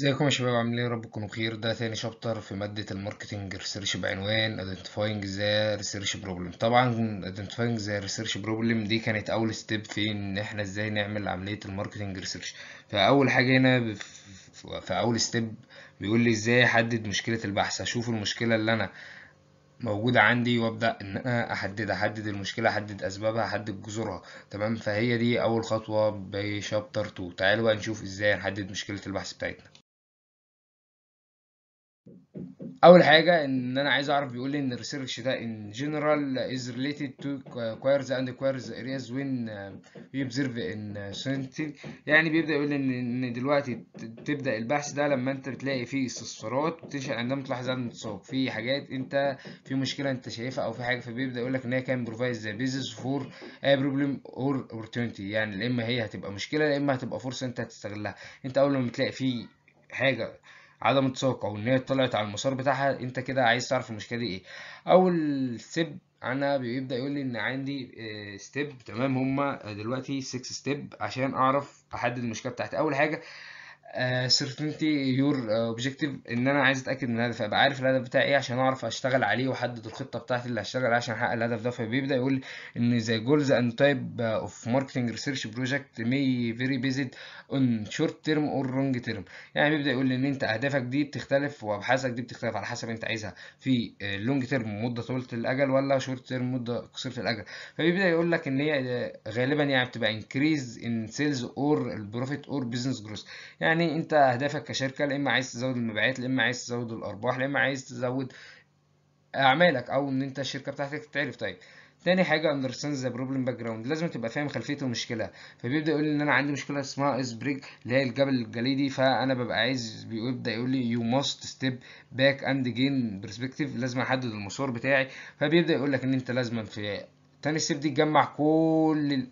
ازيكم يا شباب عاملين إيه؟ رب تكونوا بخير ده تاني شابتر في مادة الماركتنج ريسيرش بعنوان ايدنتيفاينج ذا ريسيرش بروبلم طبعا ايدنتيفاينج ذا ريسيرش بروبلم دي كانت اول ستيب في ان احنا ازاي نعمل عملية الماركتنج ريسيرش فاول حاجة هنا في اول ستيب بيقول لي ازاي احدد مشكلة البحث اشوف المشكلة اللي انا موجودة عندي وابدأ ان انا احدد احدد المشكلة احدد اسبابها احدد جذورها تمام فهي دي اول خطوة بشابتر 2 تعالوا بقى نشوف ازاي نحدد مشكلة البحث بتاعتنا اول حاجه ان انا عايز اعرف بيقول لي ان الريسيرش ده ان جنرال از ريليتد تو كويرز اند كويرز ارياز وين يبزرف ان سنتين يعني بيبدا يقول لي ان دلوقتي تبدا البحث ده لما انت بتلاقي فيه استفسارات بتنشا عندما تلاحظ ان تصاب في حاجات انت في مشكله انت شايفها او في حاجه فبيبدا يقول لك ان هي كان بروفايز ذا بيزس فور اي بروبلم اور اوبورتيونتي يعني يا اما هي هتبقى مشكله يا اما هتبقى فرصه انت هتستغلها انت اول ما بتلاقي فيه حاجه عدم التساقط او ان هي طلعت على المسار بتاعها انت كده عايز تعرف المشكله دي ايه اول ستيب انا بيبدا يقول لي ان عندي ستيب آه، تمام هما دلوقتي 6 ستيب عشان اعرف احدد المشكله بتاعتي اول حاجه سيرتينتي يور اوبجيكتيف ان انا عايز اتاكد من الهدف ابقى عارف الهدف بتاعي ايه عشان اعرف اشتغل عليه واحدد الخطه بتاعتي اللي هشتغل عليها عشان احقق الهدف ده فبيبدا يقول ان ذا جولز اند تايب اوف ماركتنج ريسيرش بروجكت مي فيري بيزد اون شورت تيرم اور لونج تيرم يعني بيبدا يقول ان انت اهدافك دي بتختلف وابحاثك دي بتختلف على حسب انت عايزها في لونج آه، تيرم مده طويله الاجل ولا شورت تيرم مده قصيره الاجل فبيبدا يقول لك ان هي آه، غالبا يعني بتبقى انكريز ان سيلز اور البروفيت اور بزنس جروث يعني يعني انت اهدافك كشركه لا اما عايز تزود المبيعات لا اما عايز تزود الارباح لا اما عايز تزود اعمالك او ان انت الشركه بتاعتك تعرف طيب تاني حاجة ذا بروبلم باك جراوند لازم تبقى فاهم خلفية المشكلة فبيبدأ يقول لي إن أنا عندي مشكلة اسمها ice بريك اللي هي الجبل الجليدي فأنا ببقى عايز بيبدأ يقول لي يو ماست ستيب باك اند جين برسبكتيف لازم أحدد المسار بتاعي فبيبدأ يقول لك إن أنت لازم في تاني ستيب دي تجمع كل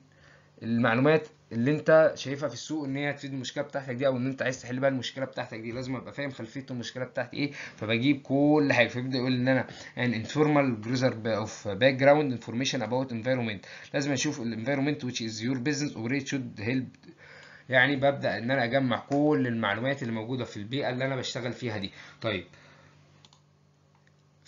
المعلومات اللي انت شايفها في السوق ان هي هتفيد المشكله بتاعتك دي او ان انت عايز تحل بقى المشكله بتاعتك دي لازم ابقى فاهم خلفيه المشكله بتاعتي ايه فبجيب كل حاجه فبيبدا يقول ان انا ان انفورمال جروزر اوف باك جراوند انفورميشن اباوت انفايرمنت لازم اشوف الانفايرمنت ويتش از يور بزنس اور it should يعني ببدا ان انا اجمع كل المعلومات اللي موجوده في البيئه اللي انا بشتغل فيها دي طيب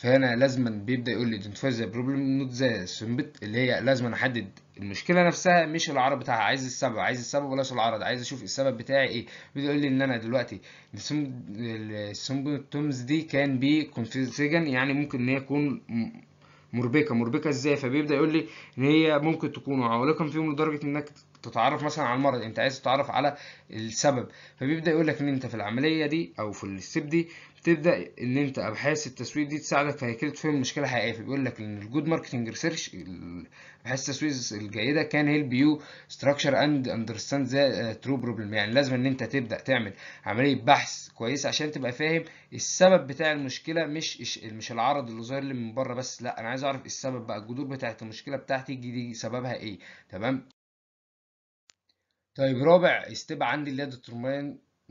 فهنا لازما بيبدا يقول لي ايدنتيفاي ذا بروبلم نوت ذا سمبت اللي هي لازما احدد المشكله نفسها مش العرض بتاعها عايز السبب عايز السبب ولاش العرض عايز اشوف السبب بتاعي ايه بيقول لي ان انا دلوقتي السمبتومز دي كان بي كونفيجن يعني ممكن ان هي تكون مربكه مربكه ازاي فبيبدا يقول لي ان هي ممكن تكون عوالقهم فيهم لدرجه انك تتعرف مثلا على المرض انت عايز تتعرف على السبب فبيبدا يقول لك ان انت في العمليه دي او في الستيب دي بتبدا ان انت ابحاث التسويق دي تساعدك في هيكله فهم المشكله حقيقيه بيقول لك ان الجود ماركتنج ريسيرش ابحاث التسويق الجيده كان هيلب يو ستراكشر اند اندرستاند ذا ترو بروبلم يعني لازم ان انت تبدا تعمل عمليه بحث كويس عشان تبقى فاهم السبب بتاع المشكله مش مش العرض اللي ظاهر لي من بره بس لا انا عايز اعرف السبب بقى الجذور بتاعت المشكله بتاعتي دي سببها ايه تمام طيب رابع استبع عندي اللي هي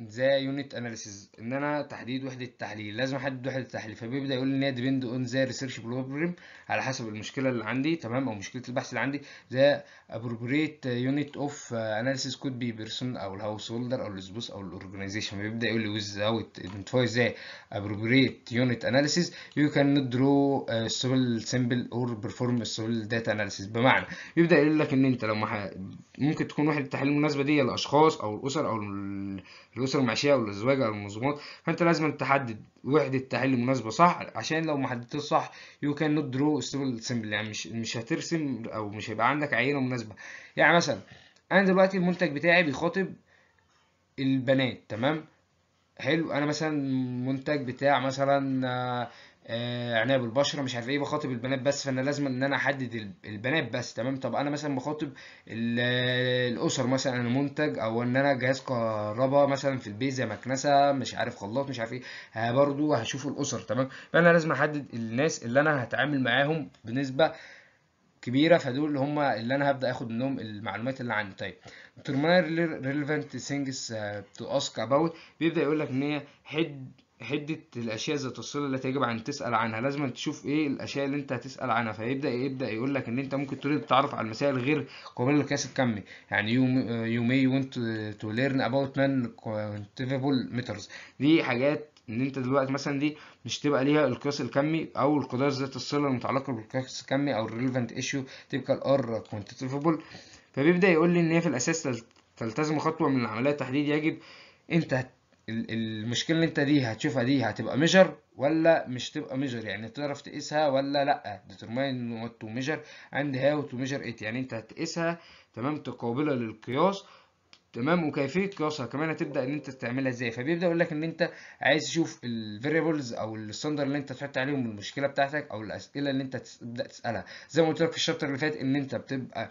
ذا يونت اناليسيز ان انا تحديد وحده التحليل لازم احدد وحده التحليل فبيبدا يقول لي ان هي ديبند اون ذا ريسيرش بروبلم على حسب المشكله اللي عندي تمام او مشكله البحث اللي عندي ذا ابروبريت يونت اوف اناليسيز كود بي بيرسون او الهاوس هولدر او الاسبوس او الاورجنايزيشن بيبدا يقول لي ويز اوت ايدنتيفاي ذا ابروبريت يونت اناليسيز يو كان نوت درو سول سمبل اور بيرفورم سول داتا اناليسيز بمعنى يبدا يقول لك ان انت لو ممكن تكون وحده التحليل المناسبه دي للاشخاص او الاسر او الاسر الأسرة المعيشية أو الازواج أو المنظمات فأنت لازم تحدد وحدة تحليل المناسبة صح عشان لو ما حددتش صح يو كان نوت درو سيمبل يعني مش مش هترسم أو مش هيبقى عندك عينة مناسبة يعني مثلا أنا دلوقتي المنتج بتاعي بيخاطب البنات تمام حلو أنا مثلا منتج بتاع مثلا آه، آه، عناية بالبشرة مش عارف ايه بخاطب البنات بس فانا لازم ان انا احدد البنات بس تمام طب انا مثلا بخاطب الاسر مثلا انا منتج او ان انا جهاز كهرباء مثلا في البيت زي مكنسة مش عارف خلاط مش عارف ايه برضو هشوف الاسر تمام فانا لازم احدد الناس اللي انا هتعامل معاهم بنسبة كبيره فدول اللي هم اللي انا هبدا اخد منهم المعلومات اللي عندي طيب ترمينال ريليفنت سينجز تو اسك اباوت بيبدا يقول لك ان هي حد حدة الأشياء ذات الصلة التي يجب أن تسأل عنها لازم تشوف إيه الأشياء اللي أنت هتسأل عنها فيبدأ يبدأ يقول لك إن أنت ممكن تريد تتعرف على المسائل غير قابلة للقياس الكمي يعني يو مي وانت تو ليرن اباوت نان كوانتيفيبل ميترز دي حاجات ان انت دلوقتي مثلا دي مش تبقى ليها القياس الكمي او القدرات ذات الصله المتعلقه بالقياس الكمي او الريليفنت ايشيو تبقى الار كوانتيفيبل فبيبدا يقول لي ان هي في الاساس تلتزم خطوه من العمليه التحديد يجب انت المشكله اللي انت دي هتشوفها دي هتبقى ميجر ولا مش تبقى ميجر يعني تعرف تقيسها ولا لا ديترماين تو ميجر measure هاو تو ميجر ات يعني انت هتقيسها تمام قابله للقياس تمام وكيفيه قياسها كمان هتبدا ان انت تعملها ازاي فبيبدا يقول لك ان انت عايز تشوف الفاريبلز او الستاندر اللي انت تحط عليهم المشكله بتاعتك او الاسئله اللي انت تبدا تسالها زي ما قلت لك في الشابتر اللي فات ان انت بتبقى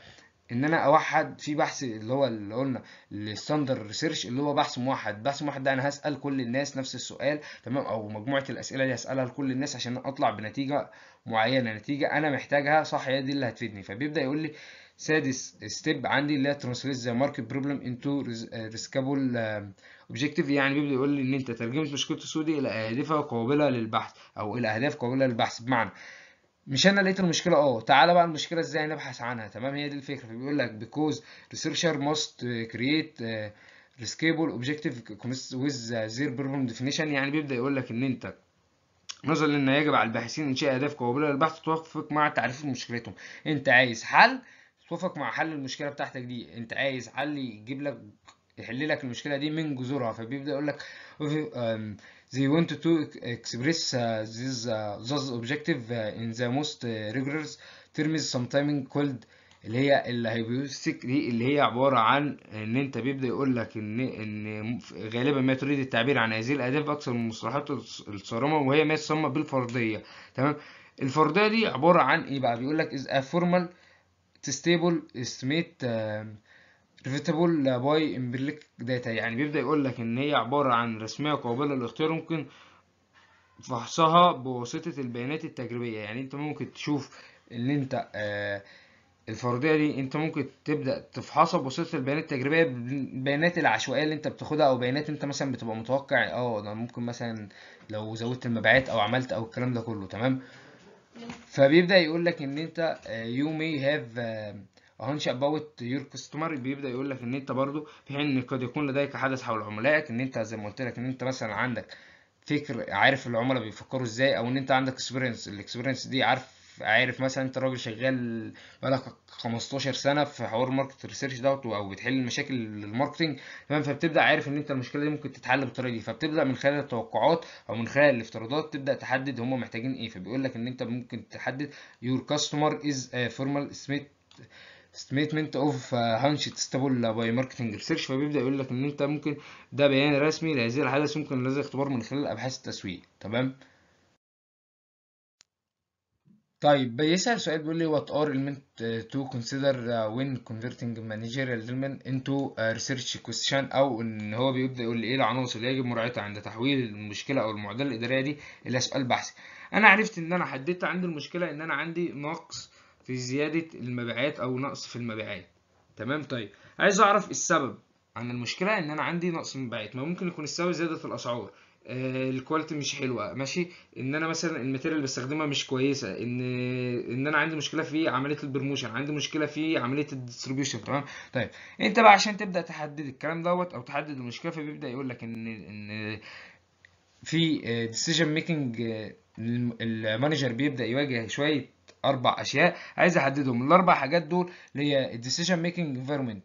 ان انا اوحد في بحث اللي هو اللي قلنا الستاندر ريسيرش اللي هو بحث موحد بحث موحد ده انا هسال كل الناس نفس السؤال تمام او مجموعه الاسئله اللي هسالها لكل الناس عشان اطلع بنتيجه معينه نتيجه انا محتاجها صح هي دي اللي هتفيدني فبيبدا يقول لي سادس ستيب عندي اللي هي ترانسليت ذا ماركت بروبلم انتو آه، ريسكابل اوبجيكتيف آه، يعني بيبدا يقول لي ان انت ترجمه مشكله السودي الى اهدافها قابله للبحث او الى اهداف قابله للبحث بمعنى مش انا لقيت المشكله اه تعالى بقى المشكله ازاي نبحث عنها تمام هي دي الفكره فبيقول لك because researcher must آه، create ريسكيبل اوبجيكتيف ويز زير بروبلم ديفينيشن يعني بيبدا يقول لك ان انت نظرا لان يجب على الباحثين انشاء اهداف قابله للبحث توافق مع تعريف مشكلتهم انت عايز حل توافق مع حل المشكله بتاعتك دي انت عايز حل يجيب لك يحل لك المشكله دي من جذورها فبيبدا يقول لك آه، They want to express uh, this, uh, those objective uh, in the most uh, rigorous terms sometimes called اللي هي الهيبوستيك دي اللي هي عبارة عن ان انت بيبدأ يقول لك ان ان غالبا ما تريد التعبير عن هذه الاهداف اكثر من مصطلحات الصارمة وهي ما يسمى بالفرضيه تمام الفرضيه دي عبارة عن ايه بقى بيقول لك is a formal stable estimate preventable باي امبريك داتا يعني بيبدأ يقول لك إن هي عبارة عن رسمية قابلة للاختيار ممكن فحصها بواسطة البيانات التجريبية يعني أنت ممكن تشوف إن أنت آه الفرضيه دي انت ممكن تبدا تفحصها بواسطه البيانات التجريبيه البيانات العشوائيه اللي انت بتاخدها او بيانات انت مثلا بتبقى متوقع اه ده ممكن مثلا لو زودت المبيعات او عملت او الكلام ده كله تمام فبيبدا يقول لك ان انت آه، you may have آه، هون باوت يور كاستمر بيبدا يقول لك ان انت برضو في حين ان قد يكون لديك حدث حول عملائك ان انت زي ما قلت لك ان انت مثلا عندك فكر عارف العملاء بيفكروا ازاي او ان انت عندك اكسبيرينس الاكسبيرينس دي عارف عارف مثلا انت راجل شغال بقالك 15 سنه في حوار ماركت ريسيرش دوت او بتحل مشاكل الماركتنج تمام فبتبدا عارف ان انت المشكله دي ممكن تتحل بالطريقه دي فبتبدا من خلال التوقعات او من خلال الافتراضات تبدا تحدد هم محتاجين ايه فبيقول لك ان انت ممكن تحدد يور كاستمر از فورمال سميث estimatement اوف هانش تستبل باي ماركتنج ريسيرش فبيبدا يقول لك ان انت ممكن ده بيان رسمي لهذه الحدث ممكن لهذا الاختبار من خلال ابحاث التسويق تمام طيب بيسأل سؤال بيقول لي وات ار المنت تو كونسيدر وين كونفرتنج مانجيريال ديلمن انتو ريسيرش كويستشن او ان هو بيبدا يقول لي ايه العناصر اللي يجب مراعاتها عند تحويل المشكله او المعضله الاداريه دي الى سؤال بحثي انا عرفت ان انا حددت عندي المشكله ان انا عندي نقص في زيادة المبيعات أو نقص في المبيعات تمام طيب عايز أعرف السبب عن المشكلة إن أنا عندي نقص مبيعات ما ممكن يكون السبب زيادة الأسعار آه، الكواليتي مش حلوه ماشي ان انا مثلا الماتيريال اللي بستخدمها مش كويسه ان ان انا عندي مشكله في عمليه البروموشن عندي مشكله في عمليه الديستريبيوشن تمام طيب انت بقى عشان تبدا تحدد الكلام دوت او تحدد المشكله فبيبدا يقول لك ان ان في ديسيجن آه، آه، ميكنج المانجر بيبدا يواجه شويه اربع اشياء عايز احددهم الاربع حاجات دول اللي هي الديسيجن ميكنج انفيرمنت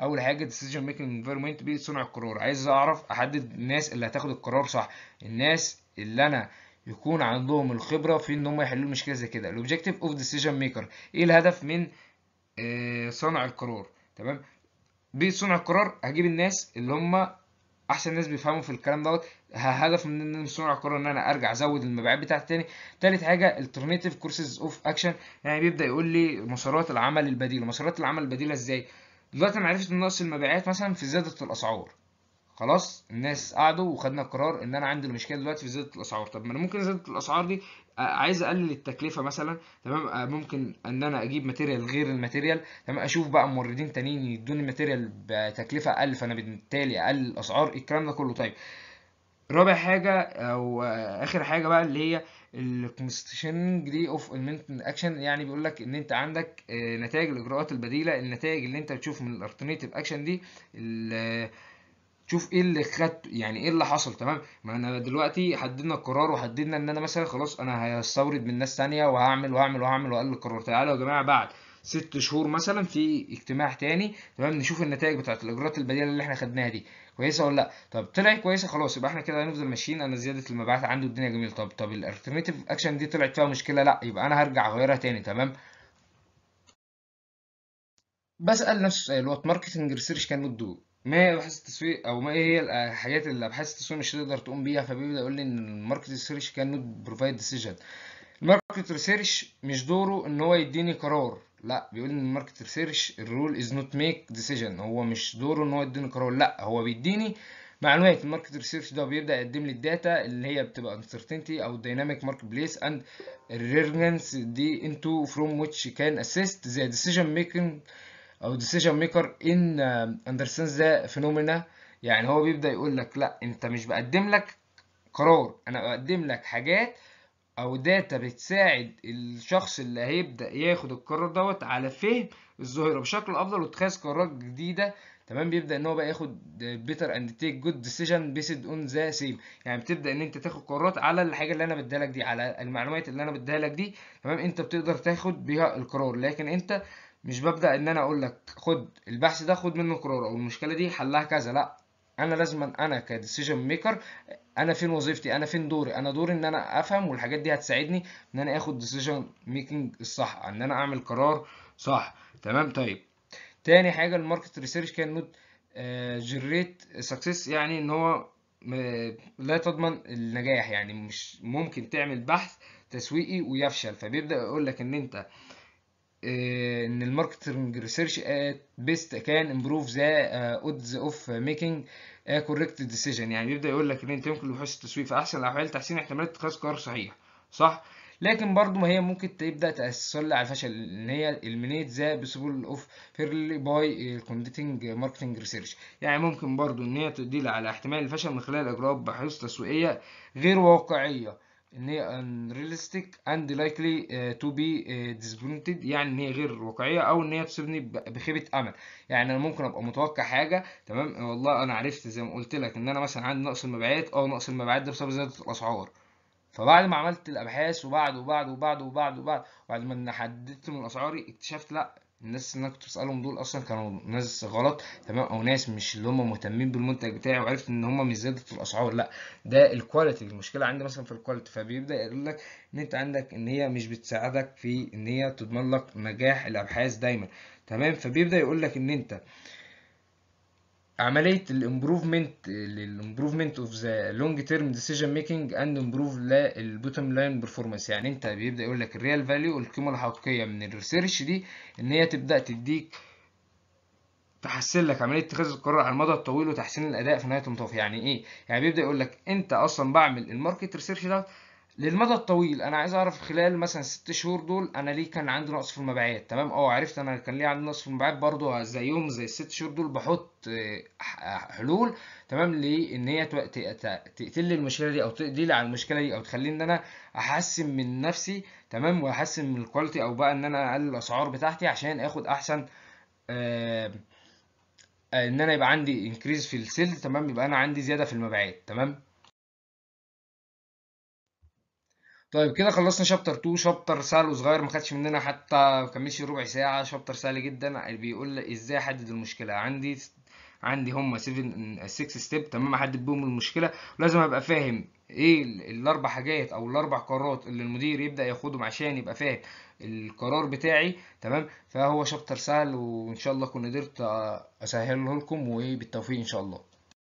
اول حاجه الديسيجن ميكنج انفيرمنت بيئه صنع القرار عايز اعرف احدد الناس اللي هتاخد القرار صح الناس اللي انا يكون عندهم الخبره في ان هم يحلوا مشكله زي كده الاوبجكتيف اوف ديسيجن ميكر ايه الهدف من آه، صنع القرار تمام بيئه صنع القرار هجيب الناس اللي هم احسن ناس بيفهموا في الكلام دوت هدف من ان انا صنع القرار ان انا ارجع ازود المبيعات بتاعتي تاني تالت حاجه الترنيتيف كورسز اوف اكشن يعني بيبدا يقول لي مسارات العمل البديله مسارات العمل البديله ازاي دلوقتي انا عرفت ان نقص المبيعات مثلا في زياده الاسعار خلاص الناس قعدوا وخدنا قرار ان انا عندي المشكله دلوقتي في زياده الاسعار طب ما انا ممكن زياده الاسعار دي آه، عايز اقلل التكلفه مثلا تمام آه، ممكن ان انا اجيب ماتيريال غير الماتيريال تمام اشوف بقى موردين تانيين يدوني ماتيريال بتكلفه اقل فانا بالتالي اقلل الاسعار الكلام ده كله طيب رابع حاجة أو آه، آخر حاجة بقى اللي هي الكونستيشننج دي اوف اكشن يعني بيقول لك ان انت عندك نتائج الاجراءات البديلة النتائج اللي انت بتشوف من الالترنيتيف اكشن دي شوف ايه اللي خدته يعني ايه اللي حصل تمام ما انا دلوقتي حددنا القرار وحددنا ان انا مثلا خلاص انا هستورد من ناس ثانيه وهعمل وهعمل وهعمل واقل القرار تعالوا يا جماعه بعد ست شهور مثلا في اجتماع تاني تمام نشوف النتائج بتاعت الاجراءات البديله اللي احنا خدناها دي كويسه ولا لا طب طلعت كويسه خلاص يبقى احنا كده هنفضل ماشيين انا زياده المبيعات عندي الدنيا جميل طب طب الالترناتيف اكشن دي طلعت فيها مشكله لا يبقى انا هرجع اغيرها تاني تمام بسال نفس السؤال هو ماركتنج ريسيرش كان دو ما هي ابحاث التسويق او ما هي الحاجات اللي ابحاث التسويق مش تقدر تقوم بيها فبيبدا يقول لي ان الماركت ريسيرش كان نوت بروفايد ديسيجن الماركت ريسيرش مش دوره ان هو يديني قرار لا بيقول ان الماركت ريسيرش الرول از نوت ميك ديسيجن هو مش دوره ان هو يديني قرار لا هو بيديني معلومات الماركت ريسيرش ده بيبدا يقدم لي الداتا اللي هي بتبقى انسرتينتي او دايناميك ماركت بليس اند relevance دي انتو فروم ويتش كان اسيست ذا ديسيجن ميكنج او ديسيجن ميكر ان understands ذا فينومينا يعني هو بيبدا يقول لك لا انت مش بقدم لك قرار انا بقدم لك حاجات او داتا بتساعد الشخص اللي هيبدا ياخد القرار دوت على فهم الظاهره بشكل افضل واتخاذ قرارات جديده تمام بيبدا ان هو بقى ياخد بيتر اند تيك جود ديسيجن بيسد اون ذا سيم يعني بتبدا ان انت تاخد قرارات على الحاجه اللي انا بديها لك دي على المعلومات اللي انا بديها لك دي تمام انت بتقدر تاخد بيها القرار لكن انت مش ببدأ ان انا اقول لك خد البحث ده خد منه قرار او المشكلة دي حلها كذا لا انا لازم انا كديسيجن ميكر انا فين وظيفتي انا فين دوري انا دوري ان انا افهم والحاجات دي هتساعدني ان انا اخد ديسيجن ميكنج الصح ان انا اعمل قرار صح تمام طيب تاني حاجه الماركت ريسيرش كان نوت جريت سكسس يعني ان هو آه، لا تضمن النجاح يعني مش ممكن تعمل بحث تسويقي ويفشل فبيبدا يقول لك ان انت آه، ان الماركتنج ريسيرش بيست كان امبروف ذا اودز اوف ميكينج كوركت ديسيجن يعني يبدا يقول لك ان انت يمكن لبحوث التسويق في احسن الاحوال تحسين احتمالات اتخاذ قرار صحيح صح لكن برضو ما هي ممكن تبدا تاثر على الفشل ان هي المينيت ذا بسبول اوف فيرلي باي الكونديتنج ماركتنج ريسيرش يعني ممكن برضو ان هي تدل على احتمال الفشل من خلال اجراءات بحوث تسويقيه غير واقعيه ان هي unrealistic and likely uh, to be uh, disappointed يعني ان هي غير واقعيه او ان هي تصيبني بخيبه امل يعني انا ممكن ابقى متوقع حاجه تمام والله انا عرفت زي ما قلت لك ان انا مثلا عندي نقص المبيعات اه نقص المبيعات ده بسبب زياده الاسعار فبعد ما عملت الابحاث وبعد وبعد وبعد وبعد وبعد وبعد ما حددت من اسعاري اكتشفت لا الناس اللي انا كنت بسالهم دول اصلا كانوا ناس غلط تمام او ناس مش اللي هم مهتمين بالمنتج بتاعي وعرفت ان هم مش زادت في الاسعار لا ده الكواليتي المشكله عندي مثلا في الكواليتي فبيبدا يقول لك ان انت عندك ان هي مش بتساعدك في ان هي تضمن لك نجاح الابحاث دايما تمام فبيبدا يقول لك ان انت آه عملية الامبروفمنت الامبروفمنت اوف ذا لونج تيرم ديسيجن ميكنج اند امبروف لا لاين بيرفورمانس يعني انت بيبدا يقول لك الريال فاليو القيمه الحقيقيه من الريسيرش دي ان هي تبدا تديك تحسن لك عمليه اتخاذ القرار على المدى الطويل وتحسين الاداء في نهايه المطاف يعني ايه يعني بيبدا يقول لك انت اصلا بعمل الماركت ريسيرش دوت للمدى الطويل انا عايز اعرف خلال مثلا ست شهور دول انا ليه كان عندي نقص في المبيعات تمام اه عرفت انا كان ليه عندي نقص في المبيعات برضو زيهم زي الست شهور دول بحط آه، حلول تمام ليه ان هي تقتل لي المشكله دي او تقضي على المشكله دي او تخليني ان انا احسن من نفسي تمام واحسن من الكواليتي او بقى ان انا اقلل الاسعار بتاعتي عشان اخد احسن آه، آه، ان انا يبقى عندي انكريز في السيلز تمام يبقى انا عندي زياده في المبيعات تمام طيب كده خلصنا شابتر 2 شابتر سهل وصغير ما خدش مننا حتى ما كملش ربع ساعه شابتر سهل جدا بيقول ازاي احدد المشكله عندي عندي هم 7 6 ستيب تمام احدد بيهم المشكله ولازم ابقى فاهم ايه الاربع حاجات او الاربع قرارات اللي المدير يبدا ياخدهم عشان يبقى فاهم القرار بتاعي تمام فهو شابتر سهل وان شاء الله كنت قدرت اسهله لكم وبالتوفيق ان شاء الله